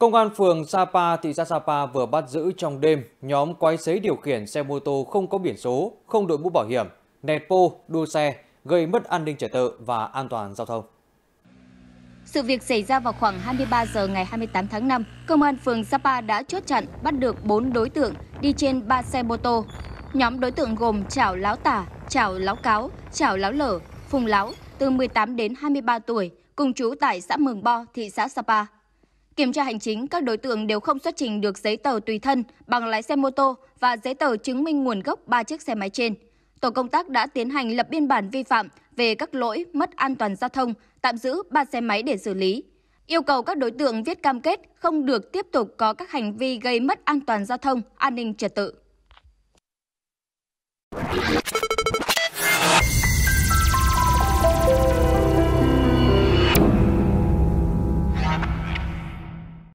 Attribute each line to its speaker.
Speaker 1: Công an phường Sapa, thị xã Sapa vừa bắt giữ trong đêm nhóm quái xế điều khiển xe mô tô không có biển số, không đội mũ bảo hiểm, nẹt pô, đua xe, gây mất an ninh trật tự và an toàn giao thông.
Speaker 2: Sự việc xảy ra vào khoảng 23 giờ ngày 28 tháng 5, công an phường Sapa đã chốt chặn bắt được 4 đối tượng đi trên 3 xe mô tô. Nhóm đối tượng gồm Chảo Láo Tả, Chảo Láo Cáo, Chảo Láo Lở, Phùng Láo, từ 18 đến 23 tuổi, cùng chú tại xã Mường Bo, thị xã Sapa. Kiểm tra hành chính, các đối tượng đều không xuất trình được giấy tờ tùy thân bằng lái xe mô tô và giấy tờ chứng minh nguồn gốc ba chiếc xe máy trên. Tổ công tác đã tiến hành lập biên bản vi phạm về các lỗi mất an toàn giao thông, tạm giữ ba xe máy để xử lý. Yêu cầu các đối tượng viết cam kết không được tiếp tục có các hành vi gây mất an toàn giao thông, an ninh trật tự.